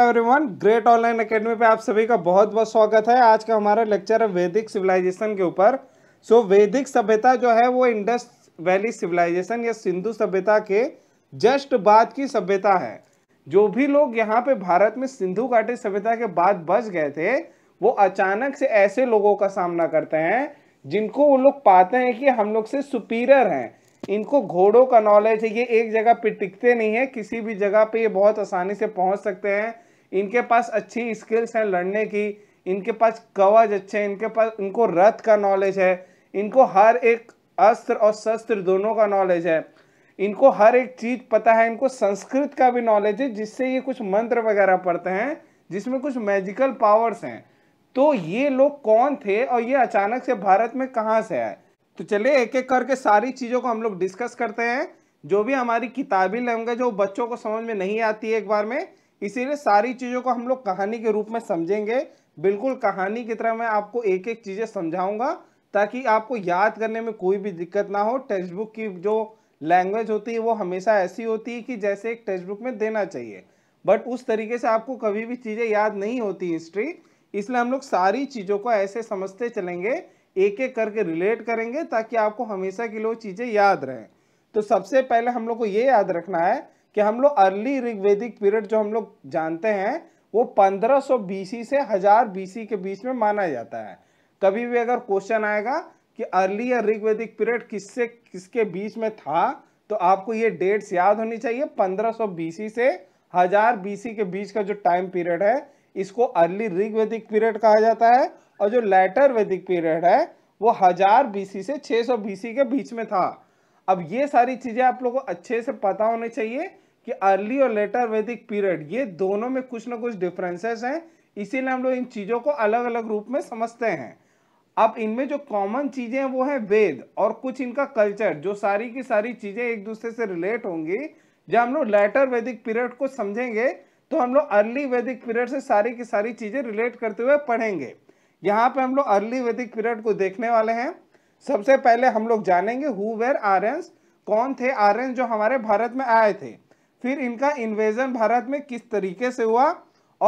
everyone great online academy पे आप सभी का बहुत बहुत स्वागत है आज का हमारा लेक्चर है वैदिक सिविलाइजेशन के ऊपर सो so, वैदिक सभ्यता जो है वो इंडस वैली सिविलाइजेशन या सिंधु सभ्यता के जस्ट बाद की सभ्यता है जो भी लोग यहाँ पे भारत में सिंधु घाटी सभ्यता के बाद बच गए थे वो अचानक से ऐसे लोगों का सामना करते हैं जिनको वो लोग पाते हैं कि हम लोग से सुपीरियर हैं इनको घोड़ों का नॉलेज है ये एक जगह पे टिकते नहीं है किसी भी जगह पे ये बहुत आसानी से पहुंच सकते हैं इनके पास अच्छी स्किल्स हैं लड़ने की इनके पास कवच अच्छे हैं इनके पास इनको रथ का नॉलेज है इनको हर एक अस्त्र और शस्त्र दोनों का नॉलेज है इनको हर एक चीज़ पता है इनको संस्कृत का भी नॉलेज है जिससे ये कुछ मंत्र वगैरह पढ़ते हैं जिसमें कुछ मैजिकल पावर्स हैं तो ये लोग कौन थे और ये अचानक से भारत में कहाँ से आए तो चलिए एक एक करके सारी चीज़ों को हम लोग डिस्कस करते हैं जो भी हमारी किताबी लैंग्वेज वो बच्चों को समझ में नहीं आती है एक बार में इसीलिए सारी चीज़ों को हम लोग कहानी के रूप में समझेंगे बिल्कुल कहानी की तरह मैं आपको एक एक चीज़ें समझाऊंगा ताकि आपको याद करने में कोई भी दिक्कत ना हो टेक्स्ट बुक की जो लैंग्वेज होती है वो हमेशा ऐसी होती है कि जैसे एक टेक्स्ट बुक में देना चाहिए बट उस तरीके से आपको कभी भी चीज़ें याद नहीं होती हिस्ट्री इसलिए हम लोग सारी चीज़ों को ऐसे समझते चलेंगे एक एक करके रिलेट करेंगे ताकि आपको हमेशा के लिए वो चीज़ें याद रहें तो सबसे पहले हम लोग को ये याद रखना है कि हम लोग अर्ली ऋग्वेदिक पीरियड जो हम लोग जानते हैं वो 1500 बीसी से 1000 बीसी के बीच में माना जाता है कभी भी अगर क्वेश्चन आएगा कि अर्ली या ऋग्वेदिक पीरियड किससे किसके बीच में था तो आपको ये डेट्स याद होनी चाहिए 1500 बीसी से 1000 बीसी के बीच का जो टाइम पीरियड है इसको अर्ली ऋग्वेदिक पीरियड कहा जाता है और जो लेटर वैदिक पीरियड है वो हजार बीसी से 600 बीसी के बीच में था अब ये सारी चीज़ें आप लोगों को अच्छे से पता होने चाहिए कि अर्ली और लेटर वैदिक पीरियड ये दोनों में कुछ ना कुछ डिफरेंसेस हैं इसीलिए हम लोग इन चीज़ों को अलग अलग रूप में समझते हैं अब इनमें जो कॉमन चीज़ें हैं वो है वेद और कुछ इनका कल्चर जो सारी की सारी चीज़ें एक दूसरे से रिलेट होंगी जब हम लोग लेटर वैदिक पीरियड को समझेंगे तो हम लोग अर्ली वैदिक पीरियड से सारी की सारी चीज़ें रिलेट करते हुए पढ़ेंगे यहाँ पे हम लोग अर्ली वैदिक पीरियड को देखने वाले हैं सबसे पहले हम लोग जानेंगे हु वेर आर्यस कौन थे आर्यस जो हमारे भारत में आए थे फिर इनका इन्वेजन भारत में किस तरीके से हुआ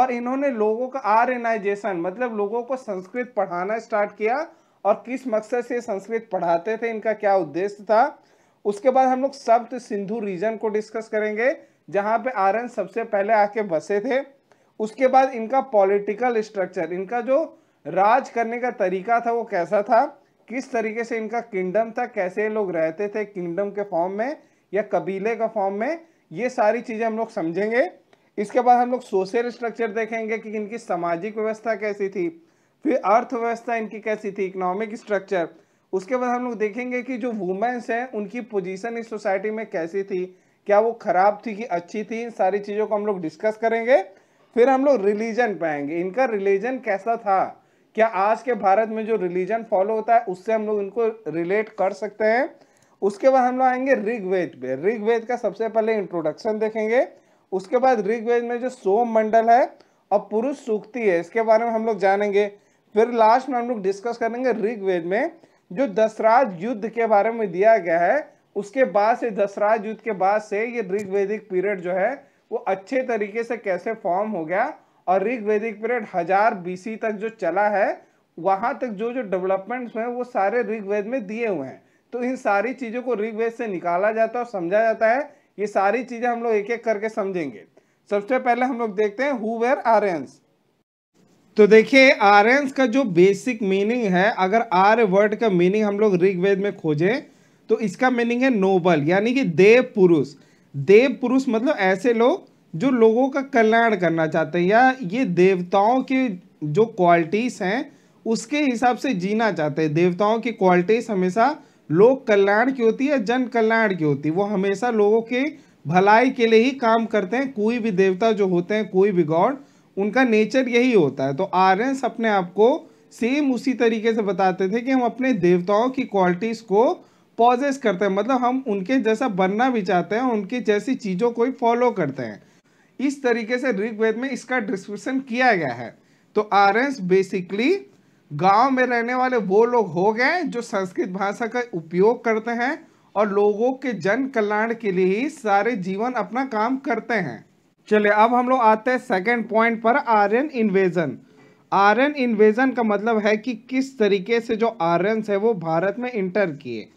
और इन्होंने लोगों का आर्यनाइजेशन मतलब लोगों को संस्कृत पढ़ाना स्टार्ट किया और किस मकसद से संस्कृत पढ़ाते थे इनका क्या उद्देश्य था उसके बाद हम लोग सप्त सिंधु रीजन को डिस्कस करेंगे जहाँ पे आर्यन सबसे पहले आके बसे थे उसके बाद इनका पॉलिटिकल स्ट्रक्चर इनका जो राज करने का तरीका था वो कैसा था किस तरीके से इनका किंगडम था कैसे लोग रहते थे किंगडम के फॉर्म में या कबीले का फॉर्म में ये सारी चीज़ें हम लोग समझेंगे इसके बाद हम लोग सोशल स्ट्रक्चर देखेंगे कि इनकी सामाजिक व्यवस्था कैसी थी फिर अर्थव्यवस्था इनकी कैसी थी इकोनॉमिक स्ट्रक्चर उसके बाद हम लोग देखेंगे कि जो वुमेंस हैं उनकी पोजीशन इस सोसाइटी में कैसी थी क्या वो ख़राब थी कि अच्छी थी इन सारी चीज़ों को हम लोग डिस्कस करेंगे फिर हम लोग रिलीजन पाएंगे इनका रिलीजन कैसा था क्या आज के भारत में जो रिलीजन फॉलो होता है उससे हम लोग इनको रिलेट कर सकते हैं उसके बाद हम लोग आएंगे ऋग्वेद पे ऋग्वेद का सबसे पहले इंट्रोडक्शन देखेंगे उसके बाद ऋग्वेद में जो सोम मंडल है और पुरुष सूक्ति है इसके बारे में हम लोग जानेंगे फिर लास्ट में हम लोग डिस्कस करेंगे ऋग्वेद में जो दसराज युद्ध के बारे में दिया गया है उसके बाद से दसराज युद्ध के बाद से ये ऋग्वेदिक पीरियड जो है वो अच्छे तरीके से कैसे फॉर्म हो गया और ऋग वैदिक पीरियड हजार बीसी तक जो चला है वहाँ तक जो जो डेवलपमेंट्स हैं वो सारे ऋग वेद में दिए हुए हैं तो इन सारी चीज़ों को ऋग्वेद से निकाला जाता है और समझा जाता है ये सारी चीज़ें हम लोग एक एक करके समझेंगे सबसे पहले हम लोग देखते हैं हु वेयर आर्यंस तो देखिए आर्यंस का जो बेसिक मीनिंग है अगर आर्य वर्ड का मीनिंग हम लोग ऋग्वेद में खोजें तो इसका मीनिंग है नोबल यानी कि देव पुरुष देव पुरुष मतलब ऐसे लोग जो लोगों का कल्याण करना चाहते हैं या ये देवताओं के जो क्वालिटीज़ हैं उसके हिसाब से जीना चाहते हैं देवताओं की क्वालिटीज़ हमेशा लोक कल्याण की होती है जन कल्याण की होती है वो हमेशा लोगों के भलाई के लिए ही काम करते हैं कोई भी देवता जो होते हैं कोई भी गॉड उनका नेचर यही होता है तो आर्यस अपने आप को सेम उसी तरीके से बताते थे कि हम अपने देवताओं की क्वालिटीज़ को पॉजेस करते हैं मतलब हम उनके जैसा बनना भी चाहते हैं उनकी जैसी चीज़ों को ही फॉलो करते हैं इस तरीके से ऋग्वेद में इसका डिस्क्रिप्शन किया गया है तो आर्यंस बेसिकली गांव में रहने वाले वो लोग हो गए जो संस्कृत भाषा का उपयोग करते हैं और लोगों के जन कल्याण के लिए ही सारे जीवन अपना काम करते हैं चलिए अब हम लोग आते हैं सेकेंड पॉइंट पर आर्यन इन्वेजन आर्यन इन्वेजन का मतलब है कि किस तरीके से जो आर्यन्स है वो भारत में इंटर किए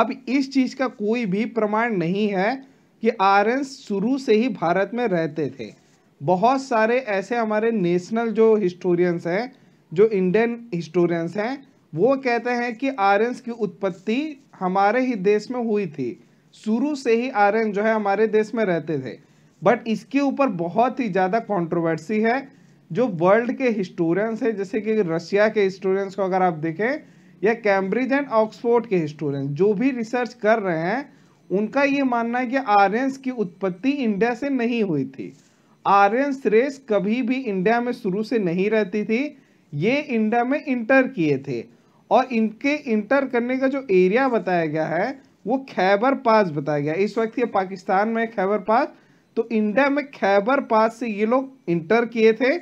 अब इस चीज़ का कोई भी प्रमाण नहीं है कि आर्यंस शुरू से ही भारत में रहते थे बहुत सारे ऐसे हमारे नेशनल जो हिस्टोरियंस हैं जो इंडियन हिस्टोरियंस हैं वो कहते हैं कि आर्यंस की उत्पत्ति हमारे ही देश में हुई थी शुरू से ही आर्यन जो है हमारे देश में रहते थे बट इसके ऊपर बहुत ही ज़्यादा कंट्रोवर्सी है जो वर्ल्ड के हिस्टोरियंस हैं जैसे कि रशिया के हिस्टोरियंस को अगर आप देखें या कैम्ब्रिज एंड ऑक्सफोर्ड के हिस्टोरियंस जो भी रिसर्च कर रहे हैं उनका ये मानना है कि आर्यस की उत्पत्ति इंडिया से नहीं हुई थी आर्यस रेस कभी भी इंडिया में शुरू से नहीं रहती थी ये इंडिया में इंटर किए थे और इनके इंटर करने का जो एरिया बताया गया है वो खैबर पास बताया गया इस वक्त ये पाकिस्तान में खैबर पास तो इंडिया में खैबर पास से ये लोग इंटर किए थे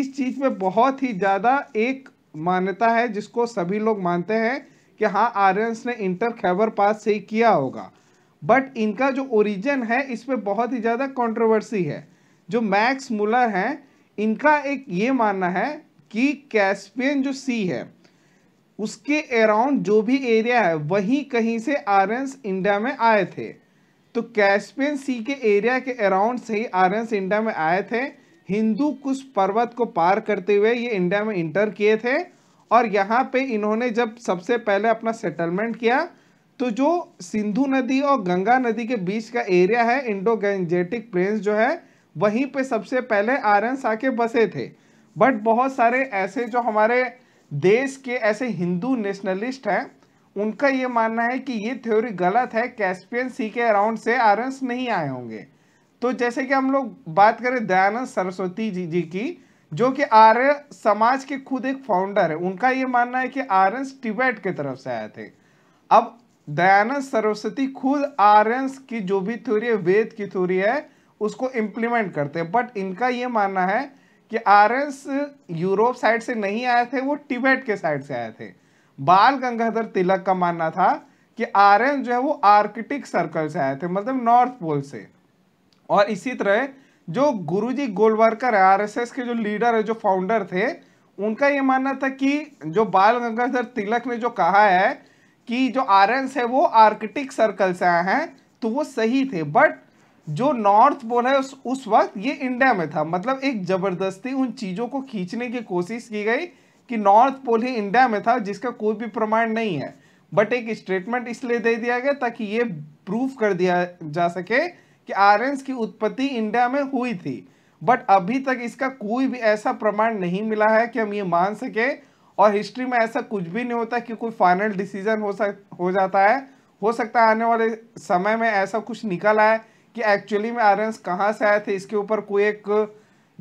इस चीज़ में बहुत ही ज़्यादा एक मान्यता है जिसको सभी लोग मानते हैं कि हाँ आर्यस ने इंटर खैबर पास से ही किया होगा बट इनका जो ओरिजिन है इस पर बहुत ही ज़्यादा कंट्रोवर्सी है जो मैक्स मुलर हैं इनका एक ये मानना है कि कैस्पियन जो सी है उसके अराउंड जो भी एरिया है वहीं कहीं से आर्यंस इंडिया में आए थे तो कैस्पियन सी के एरिया के अराउंड से ही आर्यंस इंडिया में आए थे हिंदू कुछ पर्वत को पार करते हुए ये इंडिया में इंटर किए थे और यहाँ पे इन्होंने जब सबसे पहले अपना सेटलमेंट किया तो जो सिंधु नदी और गंगा नदी के बीच का एरिया है इंडो गंजेटिक प्लेन्स जो है वहीं पे सबसे पहले आर्यन आके बसे थे बट बहुत सारे ऐसे जो हमारे देश के ऐसे हिंदू नेशनलिस्ट हैं उनका ये मानना है कि ये थ्योरी गलत है कैस्पियन सी के अराउंड से आर्यंस नहीं आए होंगे तो जैसे कि हम लोग बात करें दयानंद सरस्वती जी जी की जो कि आर्य समाज के खुद एक फाउंडर है उनका ये मानना है कि आर्यंस टिबेट की तरफ से आए थे अब दयानंद सरस्वती खुद आर्यंस की जो भी थ्योरी है वेद की थ्योरी है उसको इम्प्लीमेंट करते हैं बट इनका ये मानना है कि आर्यंस यूरोप साइड से नहीं आए थे वो टिबेट के साइड से आए थे बाल गंगाधर तिलक का मानना था कि आर्यन जो है वो आर्किटिक सर्कल से आए थे मतलब नॉर्थ पोल से और इसी तरह जो गुरुजी गोलवर्कर है आरएसएस के जो लीडर है जो फाउंडर थे उनका ये मानना था कि जो बाल गंगाधर तिलक ने जो कहा है कि जो आर्यंस है वो आर्कटिक सर्कल से आए हैं तो वो सही थे बट जो नॉर्थ पोल है उस, उस वक्त ये इंडिया में था मतलब एक ज़बरदस्ती उन चीज़ों को खींचने की कोशिश की गई कि नॉर्थ पोल ही इंडिया में था जिसका कोई भी प्रमाण नहीं है बट एक स्टेटमेंट इसलिए दे दिया गया ताकि ये प्रूफ कर दिया जा सके कि आर्यंस की उत्पत्ति इंडिया में हुई थी बट अभी तक इसका कोई भी ऐसा प्रमाण नहीं मिला है कि हम ये मान सकें और हिस्ट्री में ऐसा कुछ भी नहीं होता कि कोई फाइनल डिसीजन हो सक हो जाता है हो सकता है आने वाले समय में ऐसा कुछ निकल आए कि एक्चुअली में आयरन्स कहाँ से आए थे इसके ऊपर कोई एक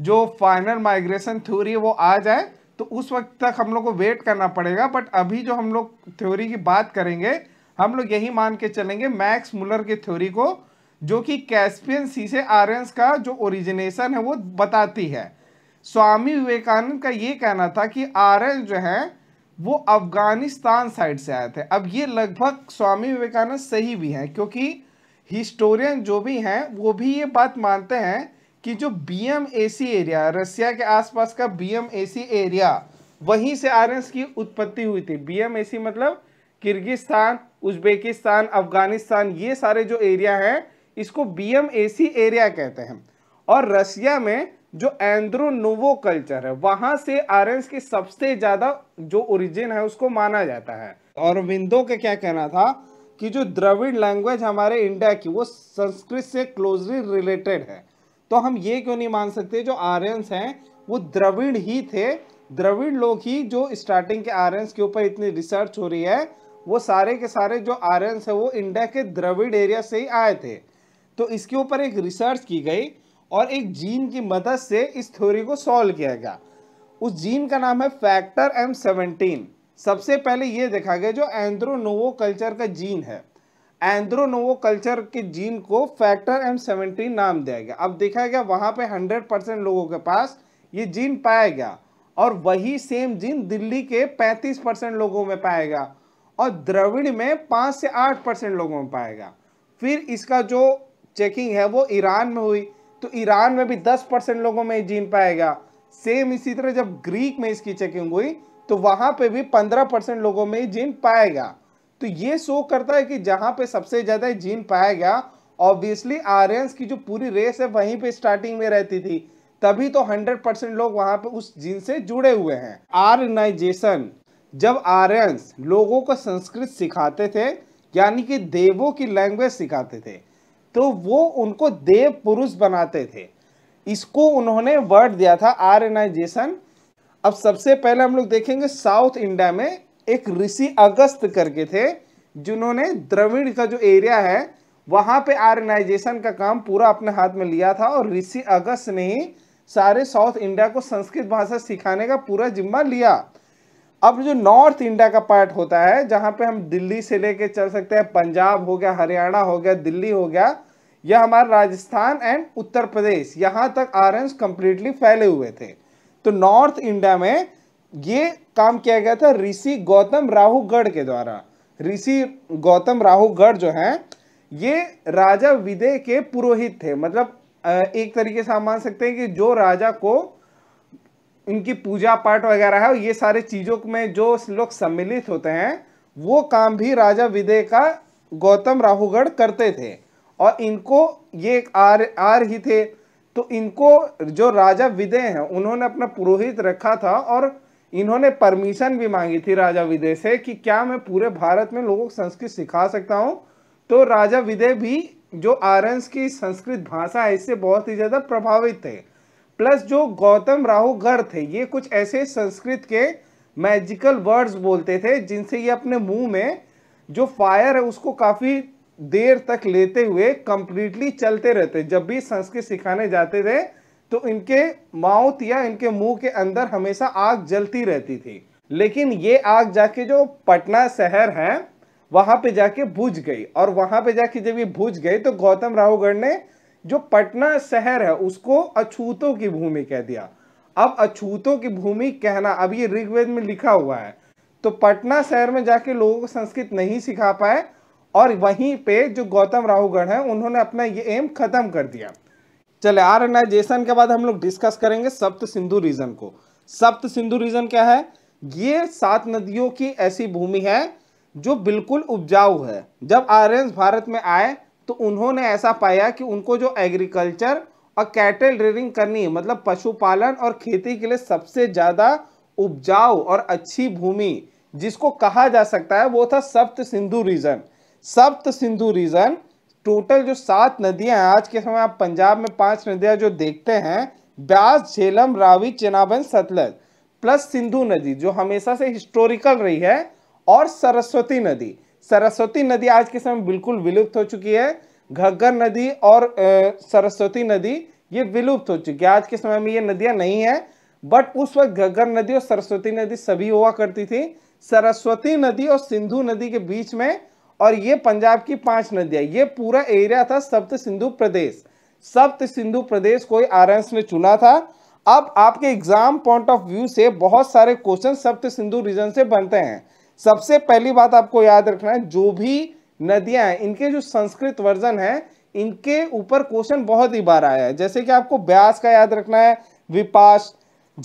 जो फाइनल माइग्रेशन थ्योरी वो आ जाए तो उस वक्त तक हम लोग को वेट करना पड़ेगा बट अभी जो हम लोग थ्योरी की बात करेंगे हम लोग यही मान के चलेंगे मैक्स मुलर की थ्योरी को जो कि कैस्पियन सी से आर्यंस का जो ओरिजिनेशन है वो बताती है स्वामी विवेकानंद का ये कहना था कि आर्यन जो है वो अफगानिस्तान साइड से आए थे अब ये लगभग स्वामी विवेकानंद सही भी हैं क्योंकि हिस्टोरियन जो भी हैं वो भी ये बात मानते हैं कि जो B M A C area Russia के आसपास का B M A C area वहीं से आर्यंस की उत्पत्ति हुई थी बी एम ए सी मतलब किर्गिस्तान उज्बेकिस्तान अफगानिस्तान ये सारे जो एरिया हैं इसको B M A C area कहते हैं और रसिया में जो एंड्रोनोवो कल्चर है वहां से आरेंज की सबसे ज्यादा जो ओरिजिन है उसको माना जाता है और विंदो के क्या कहना था कि जो द्रविड़ लैंग्वेज हमारे इंडिया की वो संस्कृत से क्लोजली रिलेटेड है तो हम ये क्यों नहीं मान सकते जो आर्यंस हैं वो द्रविड़ ही थे द्रविड़ लोग ही जो स्टार्टिंग के आर्यंस के ऊपर इतनी रिसर्च हो रही है वो सारे के सारे जो आर्यंस है वो इंडिया के द्रविड़ एरिया से ही आए थे तो इसके ऊपर एक रिसर्च की गई और एक जीन की मदद से इस थ्योरी को सॉल्व किया गया उस जीन का नाम है फैक्टर एम सेवनटीन सबसे पहले ये देखा गया जो एंथ्रोनोवो कल्चर का जीन है एंथ्रोनोवो कल्चर के जीन को फैक्टर एम सेवनटीन नाम दिया गया अब देखा गया वहाँ पे हंड्रेड परसेंट लोगों के पास ये जीन पाया गया और वही सेम जीन दिल्ली के पैंतीस परसेंट लोगों में पाया गया और द्रविड़ में पाँच से आठ परसेंट लोगों में पाएगा फिर इसका जो चेकिंग है वो ईरान में हुई तो ईरान में भी 10 परसेंट लोगों में जीन पाया गया सेम इसी तरह जब ग्रीक में इसकी चेकिंग हुई तो वहां पे भी 15 परसेंट लोगों में जीन पाया गया तो ये शो करता है कि जहां पे सबसे ज्यादा जीन पाया गया ऑब्वियसली आर्यस की जो पूरी रेस है वहीं पे स्टार्टिंग में रहती थी तभी तो 100 परसेंट लोग वहां पे उस जीन से जुड़े हुए हैं आर्यनाइजेशन जब आर्यस लोगों को संस्कृत सिखाते थे यानी कि देवों की लैंग्वेज सिखाते थे तो वो उनको देव पुरुष बनाते थे इसको उन्होंने वर्ड दिया था आर्यनाइजेशन अब सबसे पहले हम लोग देखेंगे साउथ इंडिया में एक ऋषि अगस्त करके थे जिन्होंने द्रविड़ का जो एरिया है वहाँ पे आर्यनाइजेशन का काम पूरा अपने हाथ में लिया था और ऋषि अगस्त ने ही सारे साउथ इंडिया को संस्कृत भाषा सिखाने का पूरा जिम्मा लिया अब जो नॉर्थ इंडिया का पार्ट होता है जहाँ पे हम दिल्ली से लेके चल सकते हैं पंजाब हो गया हरियाणा हो गया दिल्ली हो गया या हमारा राजस्थान एंड उत्तर प्रदेश यहाँ तक एन कंप्लीटली फैले हुए थे तो नॉर्थ इंडिया में ये काम किया गया था ऋषि गौतम राहुगढ़ के द्वारा ऋषि गौतम राहुगढ़ जो हैं ये राजा विदे के पुरोहित थे मतलब एक तरीके से हम मान सकते हैं कि जो राजा को इनकी पूजा पाठ वगैरह है और ये सारी चीज़ों में जो लोग सम्मिलित होते हैं वो काम भी राजा विदय का गौतम राहुगढ़ करते थे और इनको ये आर आर ही थे तो इनको जो राजा विदय हैं उन्होंने अपना पुरोहित रखा था और इन्होंने परमिशन भी मांगी थी राजा विदय से कि क्या मैं पूरे भारत में लोगों को संस्कृत सिखा सकता हूँ तो राजा विदय भी जो आर्यस की संस्कृत भाषा है इससे बहुत ही ज़्यादा प्रभावित थे प्लस जो गौतम राहु गर्ग थे ये कुछ ऐसे संस्कृत के मैजिकल वर्ड्स बोलते थे जिनसे ये अपने मुंह में जो फायर है उसको काफ़ी देर तक लेते हुए कंप्लीटली चलते रहते जब भी संस्कृत सिखाने जाते थे तो इनके माउथ या इनके मुंह के अंदर हमेशा आग जलती रहती थी लेकिन ये आग जाके जो पटना शहर है वहाँ पे जाके बुझ गई और वहाँ पे जाके जब ये बुझ गई तो गौतम राहुगढ़ ने जो पटना शहर है उसको अछूतों की भूमि कह दिया अब अछूतों की भूमि कहना अब ये ऋग्वेद में लिखा हुआ है तो पटना शहर में जाके लोगों को संस्कृत नहीं सिखा पाए और वहीं पे जो गौतम राहुगढ़ है उन्होंने अपना ये एम खत्म कर दिया चले आरनाइजेशन के बाद हम लोग डिस्कस करेंगे सप्त सिंधु रीजन को सप्त सिंधु रीजन क्या है ये सात नदियों की ऐसी भूमि है जो बिल्कुल उपजाऊ है जब आर्यंस भारत में आए तो उन्होंने ऐसा पाया कि उनको जो एग्रीकल्चर और कैटल रेयरिंग करनी है मतलब पशुपालन और खेती के लिए सबसे ज़्यादा उपजाऊ और अच्छी भूमि जिसको कहा जा सकता है वो था सप्त सिंधु रीजन सप्त सिंधु रीजन टोटल जो सात नदियां हैं आज के समय आप पंजाब में पांच नदियां जो देखते हैं ब्यास झेलम रावी चेनाबन सतलज प्लस सिंधु नदी जो हमेशा से हिस्टोरिकल रही है और सरस्वती नदी सरस्वती नदी आज के समय बिल्कुल विलुप्त हो चुकी है घग्गर नदी और सरस्वती नदी ये विलुप्त हो चुकी है आज के समय में ये नदियां नहीं है बट उस वक्त घग्गर नदी और सरस्वती नदी सभी हुआ करती थी सरस्वती नदी और सिंधु नदी के बीच में और ये पंजाब की पांच नदियां ये पूरा एरिया था सप्त सिंधु प्रदेश सप्त सिंधु प्रदेश को आरएनएस ने चुना था अब आपके एग्जाम पॉइंट ऑफ व्यू से बहुत सारे क्वेश्चन सप्त सिंधु रीजन से बनते हैं सबसे पहली बात आपको याद रखना है जो भी नदियां हैं इनके जो संस्कृत वर्जन है इनके ऊपर क्वेश्चन बहुत ही बार आया है जैसे कि आपको ब्यास का याद रखना है विपाश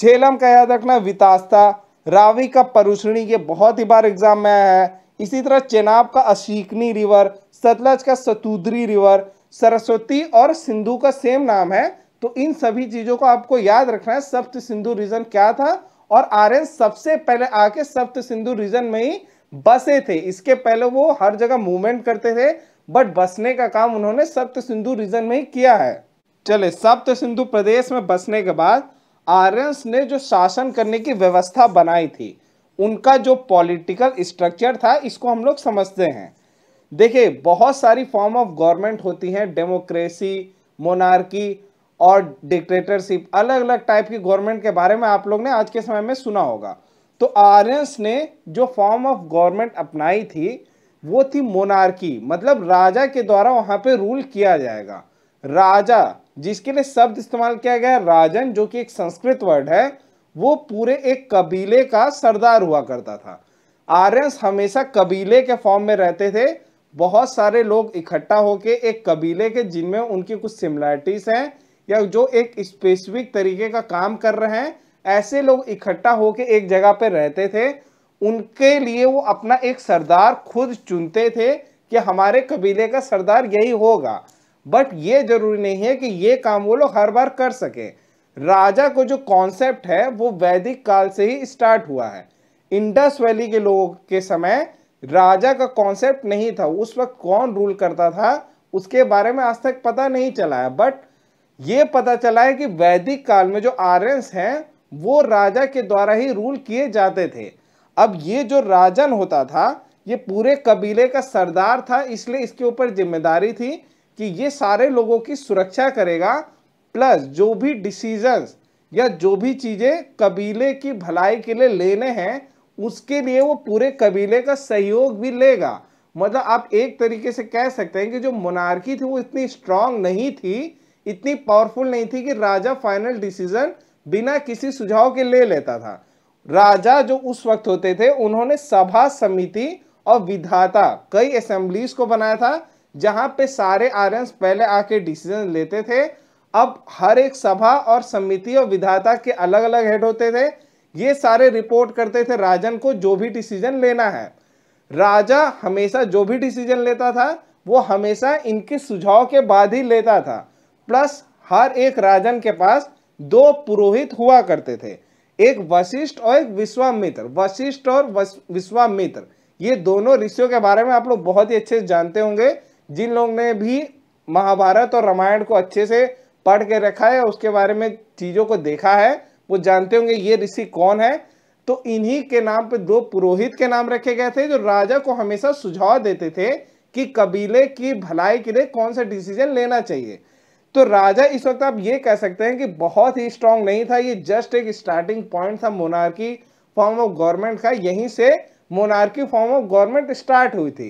झेलम का याद रखना है वितास्ता रावी का परुषणी ये बहुत ही बार एग्जाम में आया है इसी तरह चेनाब का अशीकनी रिवर सतलज का सतुद्री रिवर सरस्वती और सिंधु का सेम नाम है तो इन सभी चीज़ों को आपको याद रखना है सप्त सिंधु रीजन क्या था और आर्यन सबसे पहले आके सप्त सिंधु रीजन में ही बसे थे इसके पहले वो हर जगह मूवमेंट करते थे बट बसने का काम उन्होंने सप्त सिंधु रीजन में ही किया है चले सप्त सिंधु प्रदेश में बसने के बाद आर्यंस ने जो शासन करने की व्यवस्था बनाई थी उनका जो पॉलिटिकल स्ट्रक्चर था इसको हम लोग समझते हैं देखिए बहुत सारी फॉर्म ऑफ गवर्नमेंट होती हैं डेमोक्रेसी मोनार्की और डिक्टेटरशिप अलग अलग टाइप की गवर्नमेंट के बारे में आप लोग ने आज के समय में सुना होगा तो आर्यस ने जो फॉर्म ऑफ गवर्नमेंट अपनाई थी वो थी मोनार्की मतलब राजा के द्वारा वहाँ पे रूल किया जाएगा राजा जिसके लिए शब्द इस्तेमाल किया गया राजन जो कि एक संस्कृत वर्ड है वो पूरे एक कबीले का सरदार हुआ करता था आर्यंस हमेशा कबीले के फॉर्म में रहते थे बहुत सारे लोग इकट्ठा होके एक कबीले के जिनमें उनकी कुछ सिमिलैरिटीज़ हैं या जो एक स्पेसिफिक तरीके का काम कर रहे हैं ऐसे लोग इकट्ठा होकर एक जगह पर रहते थे उनके लिए वो अपना एक सरदार खुद चुनते थे कि हमारे कबीले का सरदार यही होगा बट ये जरूरी नहीं है कि ये काम वो लोग हर बार कर सकें राजा को जो कॉन्सेप्ट है वो वैदिक काल से ही स्टार्ट हुआ है इंडस वैली के लोगों के समय राजा का कॉन्सेप्ट नहीं था उस वक्त कौन रूल करता था उसके बारे में आज तक पता नहीं चला है बट ये पता चला है कि वैदिक काल में जो आर्यस हैं वो राजा के द्वारा ही रूल किए जाते थे अब ये जो राजन होता था ये पूरे कबीले का सरदार था इसलिए इसके ऊपर जिम्मेदारी थी कि ये सारे लोगों की सुरक्षा करेगा प्लस जो भी डिसीजंस या जो भी चीज़ें कबीले की भलाई के लिए लेने हैं उसके लिए वो पूरे कबीले का सहयोग भी लेगा मतलब आप एक तरीके से कह सकते हैं कि जो मोनार्की थी वो इतनी स्ट्रांग नहीं थी इतनी पावरफुल नहीं थी कि राजा फाइनल डिसीजन बिना किसी सुझाव के ले लेता था राजा जो उस वक्त होते थे उन्होंने सभा समिति और विधाता कई असेंबलीज को बनाया था जहां पे सारे आर्यंस पहले आके डिसीजन लेते थे अब हर एक सभा और समिति और विधाता के अलग अलग हेड होते थे ये सारे रिपोर्ट करते थे राजन को जो भी डिसीजन लेना है राजा हमेशा जो भी डिसीजन लेता था वो हमेशा इनके सुझाव के बाद ही लेता था प्लस हर एक राजन के पास दो पुरोहित हुआ करते थे एक वशिष्ठ और एक विश्वामित्र वशिष्ठ और विश्वामित्र ये दोनों ऋषियों के बारे में आप लोग बहुत ही अच्छे से जानते होंगे जिन लोग ने भी महाभारत और रामायण को अच्छे से पढ़ के रखा है उसके बारे में चीज़ों को देखा है वो जानते होंगे ये ऋषि कौन है तो इन्हीं के नाम पर दो पुरोहित के नाम रखे गए थे जो राजा को हमेशा सुझाव देते थे कि कबीले की भलाई के लिए कौन सा डिसीजन लेना चाहिए तो राजा इस वक्त आप ये कह सकते हैं कि बहुत ही स्ट्रांग नहीं था ये जस्ट एक स्टार्टिंग पॉइंट था मोनार्की फॉर्म ऑफ गवर्नमेंट का यहीं से monarchy form of government start हुई थी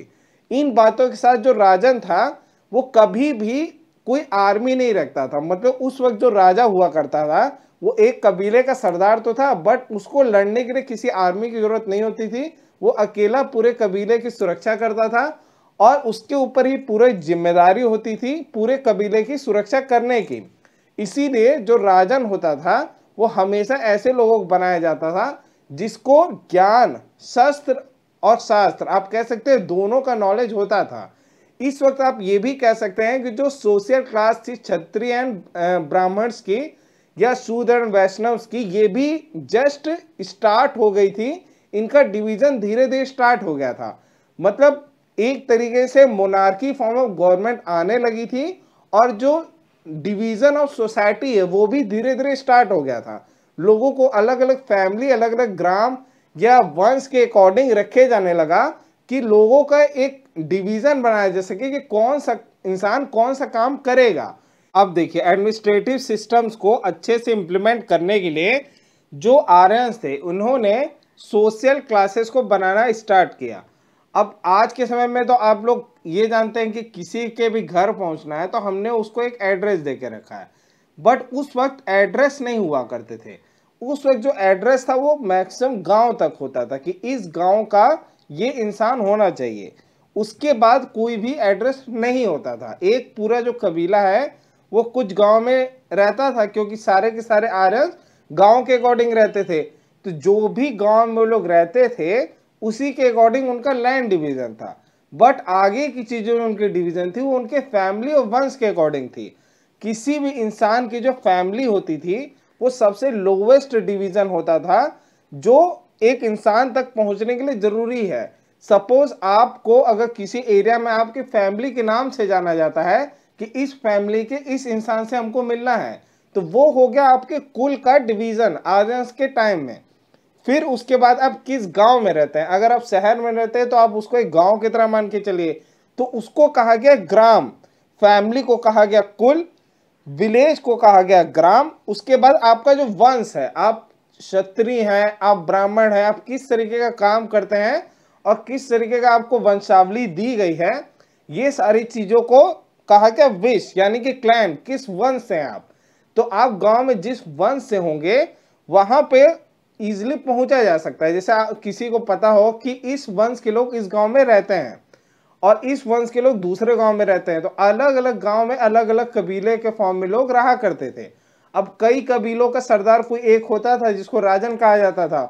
इन बातों के साथ जो राजन था वो कभी भी कोई आर्मी नहीं रखता था मतलब उस वक्त जो राजा हुआ करता था वो एक कबीले का सरदार तो था बट उसको लड़ने के लिए किसी आर्मी की जरूरत नहीं होती थी वो अकेला पूरे कबीले की सुरक्षा करता था और उसके ऊपर ही पूरी जिम्मेदारी होती थी पूरे कबीले की सुरक्षा करने की इसीलिए जो राजन होता था वो हमेशा ऐसे लोगों को बनाया जाता था जिसको ज्ञान शस्त्र और शास्त्र आप कह सकते हैं दोनों का नॉलेज होता था इस वक्त आप ये भी कह सकते हैं कि जो सोशल क्लास थी क्षत्रिय एंड ब्राह्मण्स की या शूद्र एंड की ये भी जस्ट स्टार्ट हो गई थी इनका डिवीज़न धीरे धीरे स्टार्ट हो गया था मतलब एक तरीके से मोनार्की फॉर्म ऑफ गवर्नमेंट आने लगी थी और जो डिवीज़न ऑफ सोसाइटी है वो भी धीरे धीरे स्टार्ट हो गया था लोगों को अलग अलग फैमिली अलग अलग ग्राम या वंश के अकॉर्डिंग रखे जाने लगा कि लोगों का एक डिवीज़न बनाया जा सके कि कौन सा इंसान कौन सा काम करेगा अब देखिए एडमिनिस्ट्रेटिव सिस्टम्स को अच्छे से इम्प्लीमेंट करने के लिए जो आर्यंस थे उन्होंने सोशल क्लासेस को बनाना स्टार्ट किया अब आज के समय में तो आप लोग ये जानते हैं कि किसी के भी घर पहुंचना है तो हमने उसको एक एड्रेस दे के रखा है बट उस वक्त एड्रेस नहीं हुआ करते थे उस वक्त जो एड्रेस था वो मैक्सिमम गांव तक होता था कि इस गांव का ये इंसान होना चाहिए उसके बाद कोई भी एड्रेस नहीं होता था एक पूरा जो कबीला है वो कुछ गांव में रहता था क्योंकि सारे के सारे आर्यस गांव के अकॉर्डिंग रहते थे तो जो भी गांव में लोग रहते थे उसी के अकॉर्डिंग उनका लैंड डिवीजन था बट आगे की चीज़ों में उनकी डिवीजन थी वो उनके फैमिली और वंश के अकॉर्डिंग थी किसी भी इंसान की जो फैमिली होती थी वो सबसे लोवेस्ट डिवीजन होता था जो एक इंसान तक पहुंचने के लिए ज़रूरी है सपोज आपको अगर किसी एरिया में आपकी फैमिली के नाम से जाना जाता है कि इस फैमिली के इस इंसान से हमको मिलना है तो वो हो गया आपके कुल का डिवीज़न आर्यंस के टाइम में फिर उसके बाद आप किस गांव में रहते हैं अगर आप शहर में रहते हैं तो आप उसको एक गांव की तरह मान के चलिए तो उसको कहा गया ग्राम फैमिली को कहा गया कुल विलेज को कहा गया ग्राम उसके बाद आपका जो वंश है आप क्षत्रिय हैं आप ब्राह्मण हैं आप किस तरीके का काम करते हैं और किस तरीके का आपको वंशावली दी गई है ये सारी चीज़ों को कहा गया विश यानी कि क्लैन किस वंश से हैं आप तो आप गांव में जिस वंश से होंगे वहां पे इजिली पहुंचा जा सकता है जैसे किसी को पता हो कि इस वंश के लोग इस गांव में रहते हैं और इस वंश के लोग दूसरे गांव में रहते हैं तो अलग अलग गांव में अलग अलग कबीले के फॉर्म में लोग रहा करते थे अब कई कबीलों का सरदार कोई एक होता था जिसको राजन कहा जाता था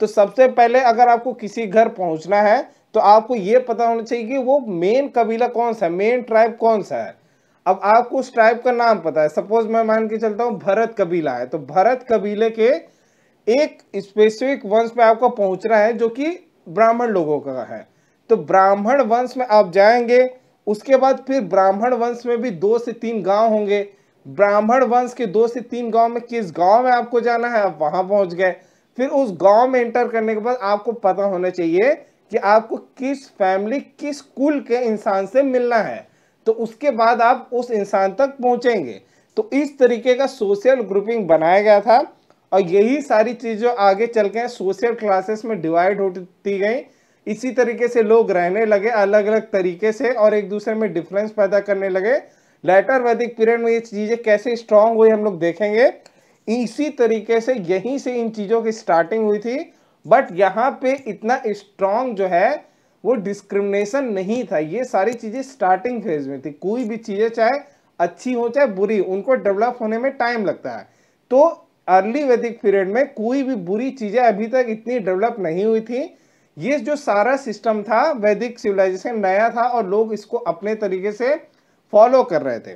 तो सबसे पहले अगर आपको किसी घर पहुंचना है तो आपको ये पता होना चाहिए कि वो मेन कबीला कौन सा है मेन ट्राइब कौन सा है अब आपको उस ट्राइब का नाम पता है सपोज मैं मान के चलता हूँ भरत कबीला है तो भरत कबीले के एक स्पेसिफिक वंश में आपको पहुंचना है जो कि ब्राह्मण लोगों का है तो ब्राह्मण वंश में आप जाएंगे उसके बाद फिर ब्राह्मण वंश में भी दो से तीन गांव होंगे ब्राह्मण वंश के दो से तीन गांव में किस गांव में आपको जाना है आप वहां पहुंच गए फिर उस गांव में एंटर करने के बाद आपको पता होना चाहिए कि आपको किस फैमिली किस कुल के इंसान से मिलना है तो उसके बाद आप उस इंसान तक पहुंचेंगे तो इस तरीके का सोशल ग्रुपिंग बनाया गया था और यही सारी चीज़ें आगे चल के सोशल क्लासेस में डिवाइड होती गई इसी तरीके से लोग रहने लगे अलग अलग तरीके से और एक दूसरे में डिफरेंस पैदा करने लगे लेटर वैदिक पीरियड में ये चीज़ें कैसे स्ट्रांग हुई हम लोग देखेंगे इसी तरीके से यहीं से इन चीज़ों की स्टार्टिंग हुई थी बट यहाँ पे इतना स्ट्रांग जो है वो डिस्क्रिमिनेशन नहीं था ये सारी चीज़ें स्टार्टिंग फेज में थी कोई भी चीज़ें चाहे अच्छी हो चाहे बुरी उनको डेवलप होने में टाइम लगता है तो अर्ली वैदिक पीरियड में कोई भी बुरी चीज़ें अभी तक इतनी डेवलप नहीं हुई थी ये जो सारा सिस्टम था वैदिक सिविलाइजेशन नया था और लोग इसको अपने तरीके से फॉलो कर रहे थे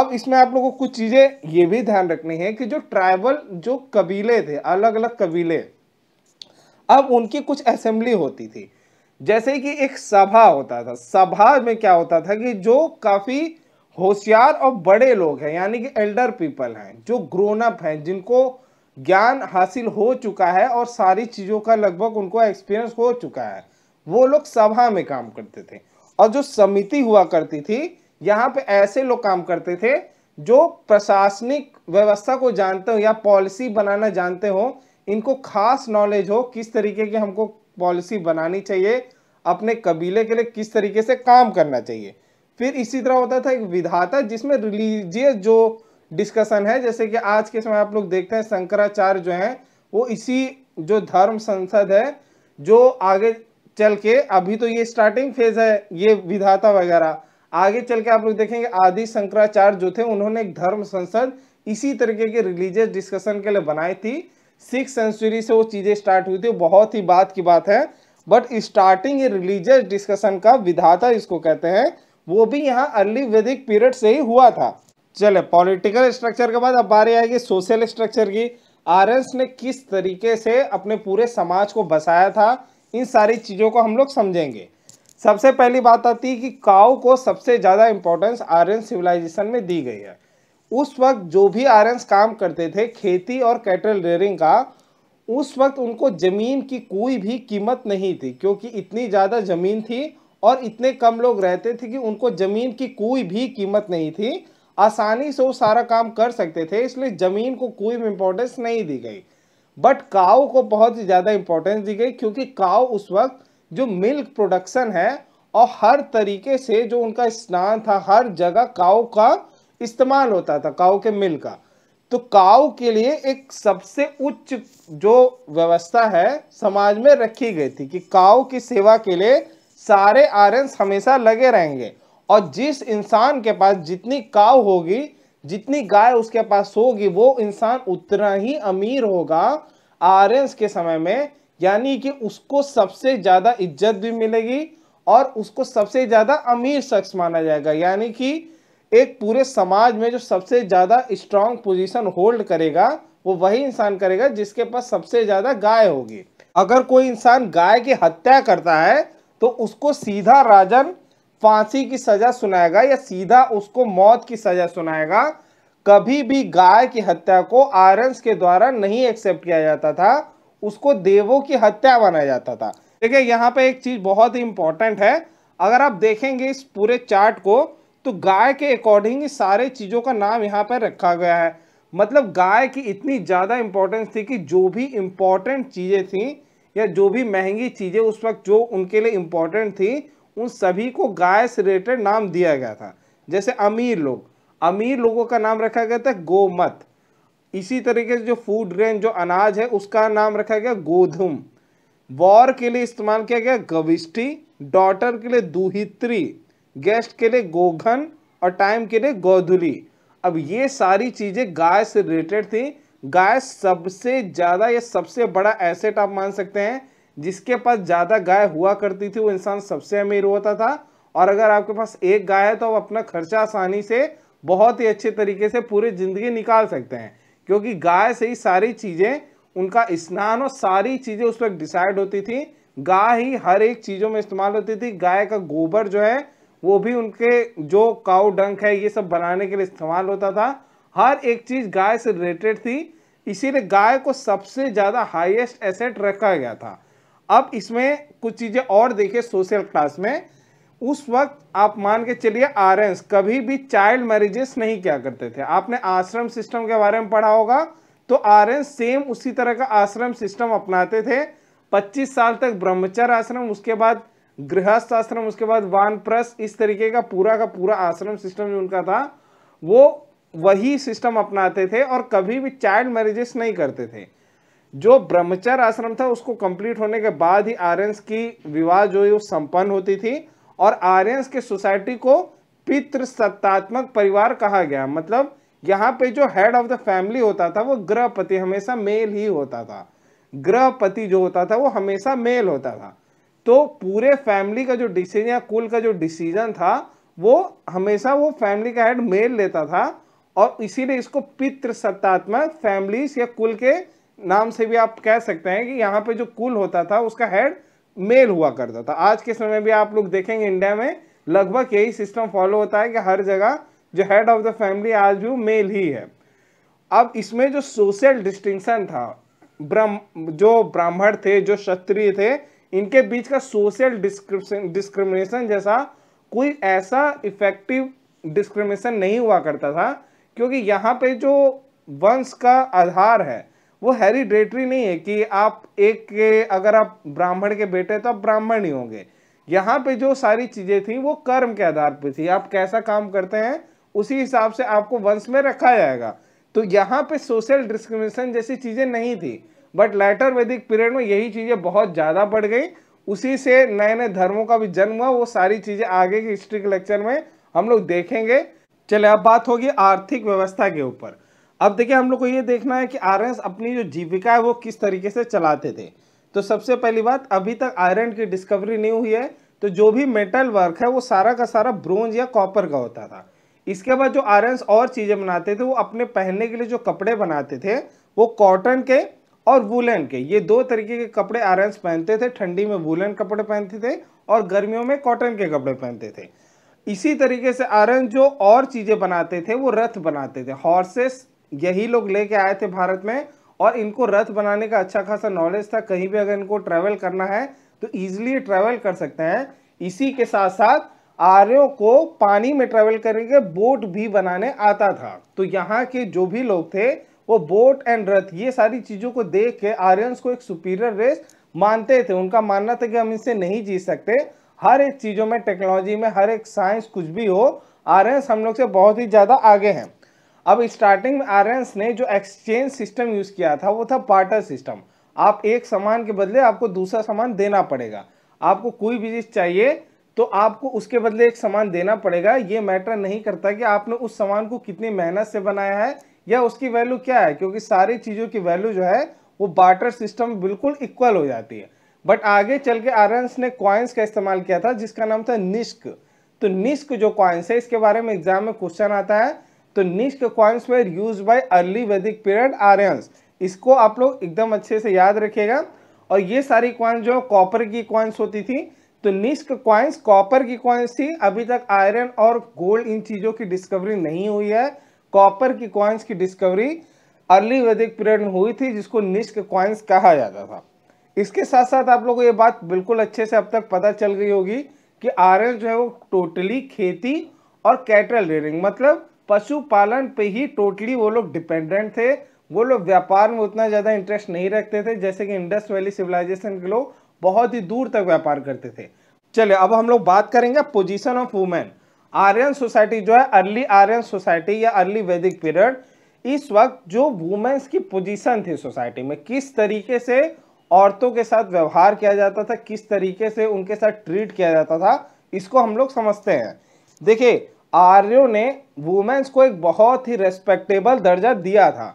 अब इसमें आप लोगों को कुछ चीज़ें ये भी ध्यान रखनी है कि जो ट्राइबल जो कबीले थे अलग अलग कबीले अब उनकी कुछ असेंबली होती थी जैसे कि एक सभा होता था सभा में क्या होता था कि जो काफ़ी होशियार और बड़े लोग हैं यानी कि एल्डर पीपल हैं जो ग्रोन अप हैं जिनको ज्ञान हासिल हो चुका है और सारी चीज़ों का लगभग उनको एक्सपीरियंस हो चुका है वो लोग सभा में काम करते थे और जो समिति हुआ करती थी यहाँ पे ऐसे लोग काम करते थे जो प्रशासनिक व्यवस्था को जानते हो या पॉलिसी बनाना जानते हो इनको खास नॉलेज हो किस तरीके की हमको पॉलिसी बनानी चाहिए अपने कबीले के लिए किस तरीके से काम करना चाहिए फिर इसी तरह होता था एक विधाता जिसमें रिलीजियस जो डिस्कशन है जैसे कि आज के समय आप लोग देखते हैं शंकराचार्य जो हैं वो इसी जो धर्म संसद है जो आगे चल के अभी तो ये स्टार्टिंग फेज है ये विधाता वगैरह आगे चल के आप लोग देखेंगे आदि शंकराचार्य जो थे उन्होंने एक धर्म संसद इसी तरीके के रिलीजियस डिस्कशन के लिए बनाई थी सिक्स सेंचुरी से वो चीज़ें स्टार्ट हुई थी बहुत ही बात की बात है बट स्टार्टिंग ये रिलीजियस डिस्कशन का विधाता इसको कहते हैं वो भी यहाँ अर्ली वैदिक पीरियड से ही हुआ था चले पॉलिटिकल स्ट्रक्चर के बाद अब बारी आएगी सोशल स्ट्रक्चर की आर्यस ने किस तरीके से अपने पूरे समाज को बसाया था इन सारी चीज़ों को हम लोग समझेंगे सबसे पहली बात आती है कि काउ को सबसे ज़्यादा इम्पोर्टेंस आर्यन सिविलाइजेशन में दी गई है उस वक्त जो भी आर्यंस काम करते थे खेती और कैटल रेयरिंग का उस वक्त उनको ज़मीन की कोई भी कीमत नहीं थी क्योंकि इतनी ज़्यादा ज़मीन थी और इतने कम लोग रहते थे कि उनको ज़मीन की कोई भी कीमत नहीं थी आसानी से वो सारा काम कर सकते थे इसलिए ज़मीन को कोई भी इम्पोर्टेंस नहीं दी गई बट काओ को बहुत ही ज़्यादा इम्पोर्टेंस दी गई क्योंकि काओ उस वक्त जो मिल्क प्रोडक्शन है और हर तरीके से जो उनका स्नान था हर जगह काओ का इस्तेमाल होता था काओ के मिल का तो काओ के लिए एक सबसे उच्च जो व्यवस्था है समाज में रखी गई थी कि काओ की सेवा के लिए सारे आयरन्स हमेशा लगे रहेंगे और जिस इंसान के पास जितनी काव होगी जितनी गाय उसके पास होगी वो इंसान उतना ही अमीर होगा आयरन्स के समय में यानी कि उसको सबसे ज़्यादा इज्जत भी मिलेगी और उसको सबसे ज़्यादा अमीर शख्स माना जाएगा यानी कि एक पूरे समाज में जो सबसे ज़्यादा स्ट्रांग पोजीशन होल्ड करेगा वो वही इंसान करेगा जिसके पास सबसे ज़्यादा गाय होगी अगर कोई इंसान गाय की हत्या करता है तो उसको सीधा राजन फांसी की सजा सुनाएगा या सीधा उसको मौत की सजा सुनाएगा कभी भी गाय की हत्या को आयरन्स के द्वारा नहीं एक्सेप्ट किया जाता था उसको देवों की हत्या माना जाता था देखिए यहाँ पे एक चीज़ बहुत ही इंपॉर्टेंट है अगर आप देखेंगे इस पूरे चार्ट को तो गाय के अकॉर्डिंग सारे चीज़ों का नाम यहाँ पर रखा गया है मतलब गाय की इतनी ज़्यादा इंपॉर्टेंस थी कि जो भी इंपॉर्टेंट चीज़ें थी या जो भी महंगी चीज़ें उस वक्त जो उनके लिए इम्पोर्टेंट थी उन सभी को गाय से रिलेटेड नाम दिया गया था जैसे अमीर लोग अमीर लोगों का नाम रखा गया था गोमत इसी तरीके से जो फूड ग्रेन जो अनाज है उसका नाम रखा गया गोधुम वॉर के लिए इस्तेमाल किया गया गविष्टी डॉटर के लिए दुहित्री गेस्ट के लिए गोघन और टाइम के लिए गोधुली अब ये सारी चीज़ें गाय से रिलेटेड थी गाय सबसे ज़्यादा या सबसे बड़ा एसेट आप मान सकते हैं जिसके पास ज़्यादा गाय हुआ करती थी वो इंसान सबसे अमीर होता था और अगर आपके पास एक गाय है तो आप अपना खर्चा आसानी से बहुत ही अच्छे तरीके से पूरी ज़िंदगी निकाल सकते हैं क्योंकि गाय से ही सारी चीज़ें उनका स्नान और सारी चीज़ें उस पर डिसाइड होती थी गाय ही हर एक चीज़ों में इस्तेमाल होती थी गाय का गोबर जो है वो भी उनके जो काउ डंक है ये सब बनाने के लिए इस्तेमाल होता था हर एक चीज़ गाय से रिलेटेड थी इसीलिए गाय को सबसे ज़्यादा हाईएस्ट एसेट रखा गया था अब इसमें कुछ चीज़ें और देखिए सोशल क्लास में उस वक्त आप मान के चलिए आर कभी भी चाइल्ड मैरिजेस नहीं किया करते थे आपने आश्रम सिस्टम के बारे में पढ़ा होगा तो आर सेम उसी तरह का आश्रम सिस्टम अपनाते थे 25 साल तक ब्रह्मचर्य आश्रम उसके बाद गृहस्थ आश्रम उसके बाद वानप्रस्थ इस तरीके का पूरा का पूरा आश्रम सिस्टम जो उनका था वो वही सिस्टम अपनाते थे और कभी भी चाइल्ड मैरिजेस नहीं करते थे जो ब्रह्मचर आश्रम था उसको कंप्लीट होने के बाद ही आर्यस की विवाह जो है वो संपन्न होती थी और आर्यस के सोसाइटी को पितृ सत्तात्मक परिवार कहा गया मतलब यहाँ पे जो हेड ऑफ द फैमिली होता था वो ग्रहपति हमेशा मेल ही होता था ग्रहपति जो होता था वो हमेशा मेल होता था तो पूरे फैमिली का जो डिसीजन या कुल का जो डिसीजन था वो हमेशा वो फैमिली का हेड मेल लेता था और इसीलिए इसको पितृ सत्तात्मक फैमिलीज या कुल के नाम से भी आप कह सकते हैं कि यहाँ पे जो कुल होता था उसका हेड मेल हुआ करता था आज के समय भी आप लोग देखेंगे इंडिया में लगभग यही सिस्टम फॉलो होता है कि हर जगह जो हेड ऑफ द फैमिली आज भी मेल ही है अब इसमें जो सोशल डिस्टिंक्शन था ब्रह्म जो ब्राह्मण थे जो क्षत्रिय थे इनके बीच का सोशल डिस्क्रिमिनेशन जैसा कोई ऐसा इफेक्टिव डिस्क्रिमिनेशन नहीं हुआ करता था क्योंकि यहाँ पे जो वंश का आधार है वो हेरिडेटरी नहीं है कि आप एक के अगर आप ब्राह्मण के बेटे तो आप ब्राह्मण ही होंगे यहाँ पे जो सारी चीज़ें थी वो कर्म के आधार पे थी आप कैसा काम करते हैं उसी हिसाब से आपको वंश में रखा जाएगा तो यहाँ पे सोशल डिस्क्रिमिनेशन जैसी चीज़ें नहीं थी बट लेटर वैदिक पीरियड में यही चीज़ें बहुत ज़्यादा बढ़ गई उसी से नए नए धर्मों का भी जन्म हुआ वो सारी चीज़ें आगे की हिस्ट्री के लेक्चर में हम लोग देखेंगे चले अब बात होगी आर्थिक व्यवस्था के ऊपर अब देखिए हम लोग को ये देखना है कि आर अपनी जो जीविका है वो किस तरीके से चलाते थे तो सबसे पहली बात अभी तक आयरन की डिस्कवरी नहीं हुई है तो जो भी मेटल वर्क है वो सारा का सारा ब्रोंज या कॉपर का होता था इसके बाद जो आयरन्स और चीज़ें बनाते थे वो अपने पहनने के लिए जो कपड़े बनाते थे वो कॉटन के और वुलन के ये दो तरीके के कपड़े आयरन्स पहनते थे ठंडी में वुलन कपड़े पहनते थे और गर्मियों में कॉटन के कपड़े पहनते थे इसी तरीके से आर्यन जो और चीज़ें बनाते थे वो रथ बनाते थे हॉर्सेस यही लोग लेके आए थे भारत में और इनको रथ बनाने का अच्छा खासा नॉलेज था कहीं भी अगर इनको ट्रेवल करना है तो ईजिली ट्रेवल कर सकते हैं इसी के साथ साथ आर्यों को पानी में ट्रेवल करेंगे बोट भी बनाने आता था तो यहाँ के जो भी लोग थे वो बोट एंड रथ ये सारी चीज़ों को देख के आर्यंस को एक सुपीरियर रेस मानते थे उनका मानना था कि हम इससे नहीं जीत सकते हर एक चीज़ों में टेक्नोलॉजी में हर एक साइंस कुछ भी हो आर हम लोग से बहुत ही ज़्यादा आगे हैं अब स्टार्टिंग में आर ने जो एक्सचेंज सिस्टम यूज़ किया था वो था पार्टर सिस्टम आप एक सामान के बदले आपको दूसरा सामान देना पड़ेगा आपको कोई भी चीज़ चाहिए तो आपको उसके बदले एक सामान देना पड़ेगा ये मैटर नहीं करता कि आपने उस सामान को कितनी मेहनत से बनाया है या उसकी वैल्यू क्या है क्योंकि सारी चीज़ों की वैल्यू जो है वो बार्टर सिस्टम बिल्कुल इक्वल हो जाती है बट आगे चल के आर्यंस ने क्वाइंस का इस्तेमाल किया था जिसका नाम था निष्क तो निष्क जो क्वाइंस है इसके बारे में एग्जाम में क्वेश्चन आता है तो निश्क coins were used by early Vedic period Aryans इसको आप लोग एकदम अच्छे से याद रखेगा और ये सारी क्वाइंस जो कॉपर की क्वाइंस होती थी तो निष्क क्वाइंस कॉपर की क्वाइंस थी अभी तक आयरन और गोल्ड इन चीज़ों की डिस्कवरी नहीं हुई है कॉपर की क्वाइंस की डिस्कवरी अर्ली वैदिक पीरियड में हुई थी जिसको निष्क क्वाइंस कहा जाता था इसके साथ साथ आप लोगों को ये बात बिल्कुल अच्छे से अब तक पता चल गई होगी कि आर्यन जो है वो टोटली खेती और कैटल रेयरिंग मतलब पशुपालन पे ही टोटली वो लोग डिपेंडेंट थे वो लोग व्यापार में उतना ज़्यादा इंटरेस्ट नहीं रखते थे जैसे कि इंडस वैली सिविलाइजेशन के लोग बहुत ही दूर तक व्यापार करते थे चलिए अब हम लोग बात करेंगे position of women Aryan society जो है अर्ली आर्यन सोसाइटी या अर्ली वैदिक पीरियड इस वक्त जो वुमेन्स की पोजीशन थी सोसाइटी में किस तरीके से औरतों के साथ व्यवहार किया जाता था किस तरीके से उनके साथ ट्रीट किया जाता था इसको हम लोग समझते हैं देखिए आर्यों ने वुमेंस को एक बहुत ही रेस्पेक्टेबल दर्जा दिया था